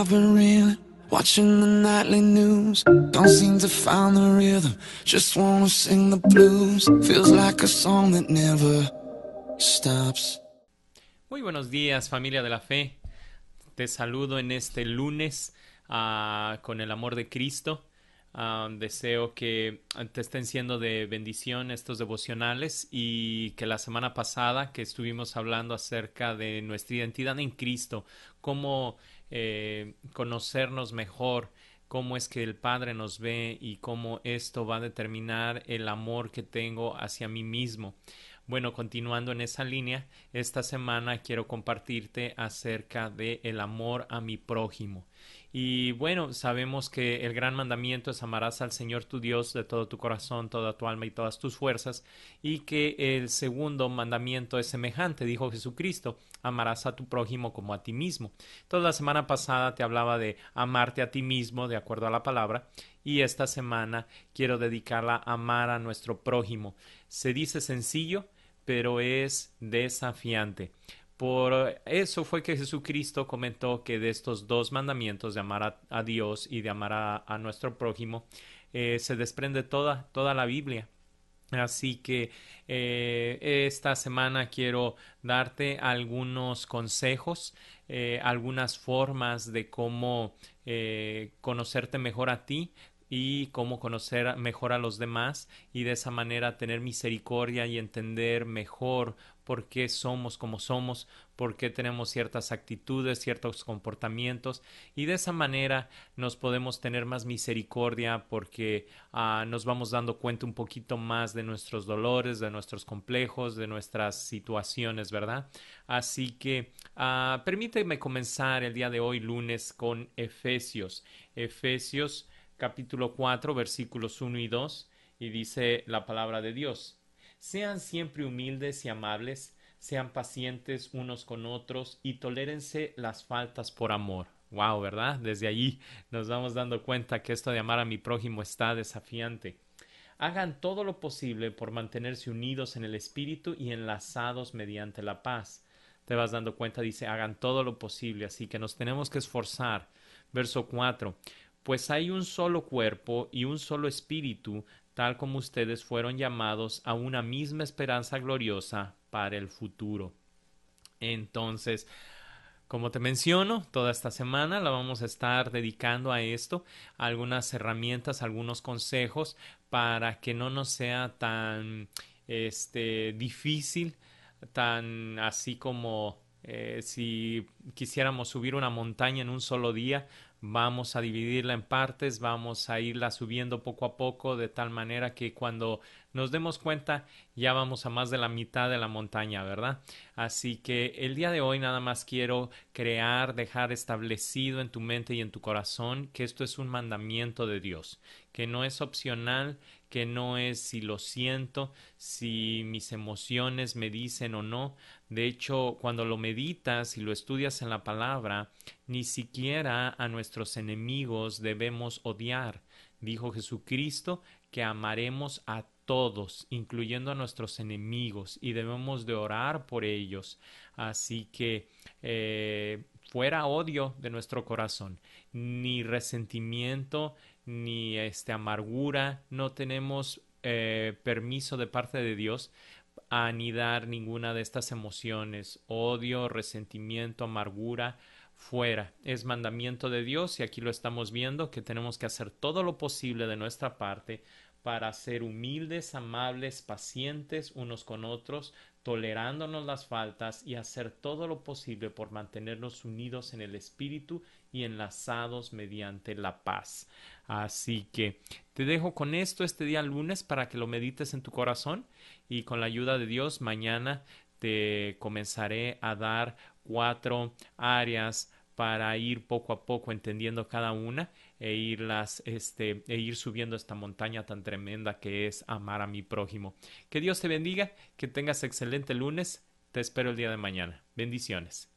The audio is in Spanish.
I've been reeling. Watching the nightly news, don't seem to find the rhythm. Just wanna sing the blues. Feels like a song that never stops. Muy buenos días, familia de la fe. Te saludo en este lunes uh, con el amor de Cristo deseo que te estén siendo de bendición estos devocionales y que la semana pasada que estuvimos hablando acerca de nuestra identidad en Cristo, cómo eh, conocernos mejor, cómo es que el Padre nos ve y cómo esto va a determinar el amor que tengo hacia mí mismo. Bueno, continuando en esa línea, esta semana quiero compartirte acerca de el amor a mi prójimo y bueno, sabemos que el gran mandamiento es amarás al Señor tu Dios de todo tu corazón, toda tu alma y todas tus fuerzas, y que el segundo mandamiento es semejante, dijo Jesucristo, amarás a tu prójimo como a ti mismo. Toda la semana pasada te hablaba de amarte a ti mismo, de acuerdo a la palabra, y esta semana quiero dedicarla a amar a nuestro prójimo. Se dice sencillo, pero es desafiante. Por eso fue que Jesucristo comentó que de estos dos mandamientos de amar a, Dios y de amar a, nuestro prójimo eh, se desprende toda, la Biblia. Así que eh, esta semana quiero darte algunos consejos, eh, algunas formas de cómo conocerte mejor a ti, y cómo conocer mejor a los demás y de esa manera tener misericordia y entender mejor por qué somos como somos, por qué tenemos ciertas actitudes, ciertos comportamientos y de esa manera nos podemos tener más misericordia porque ah, nos vamos dando cuenta un poquito más de nuestros dolores, de nuestros complejos, de nuestras situaciones, ¿verdad? Así que ah, permíteme comenzar el día de hoy lunes con Efesios. Efesios capítulo 4, versículos 1 y 2, y dice la palabra de Dios. Sean siempre humildes y amables, sean pacientes unos con otros y tolérense las faltas por amor. Wow, ¿verdad? Desde allí nos vamos dando cuenta que esto de amar a mi prójimo está desafiante. Hagan todo lo posible por mantenerse unidos en el espíritu y enlazados mediante la paz. Te vas dando cuenta, dice, hagan todo lo posible, así que nos tenemos que esforzar. Verso 4 pues hay un solo cuerpo y un solo espíritu, tal como ustedes fueron llamados a una misma esperanza gloriosa para el futuro. Entonces, como te menciono, toda esta semana la vamos a estar dedicando a esto, algunas herramientas, algunos consejos para que no nos sea tan este, difícil, tan así como eh, si quisiéramos subir una montaña en un solo día, vamos a dividirla en partes, vamos a irla subiendo poco a poco de tal manera que cuando nos demos cuenta, ya vamos a más de la mitad de la montaña, ¿verdad? Así que el día de hoy nada más quiero crear, dejar establecido en tu mente y en tu corazón que esto es un mandamiento de Dios, que no es opcional, que no es si lo siento, si mis emociones me dicen o no. De hecho, cuando lo meditas y lo estudias en la palabra, ni siquiera a nuestros enemigos debemos odiar. Dijo Jesucristo que amaremos a todos, incluyendo a nuestros enemigos, y debemos de orar por ellos. Así que eh, fuera odio de nuestro corazón, ni resentimiento, ni este, amargura, no tenemos eh, permiso de parte de Dios a anidar ninguna de estas emociones, odio, resentimiento, amargura, fuera. Es mandamiento de Dios y aquí lo estamos viendo que tenemos que hacer todo lo posible de nuestra parte para ser humildes, amables, pacientes unos con otros, tolerándonos las faltas y hacer todo lo posible por mantenernos unidos en el espíritu y enlazados mediante la paz. Así que te dejo con esto este día lunes para que lo medites en tu corazón y con la ayuda de Dios mañana te comenzaré a dar cuatro áreas para ir poco a poco entendiendo cada una e, irlas, este, e ir subiendo esta montaña tan tremenda que es amar a mi prójimo. Que Dios te bendiga, que tengas excelente lunes, te espero el día de mañana. Bendiciones.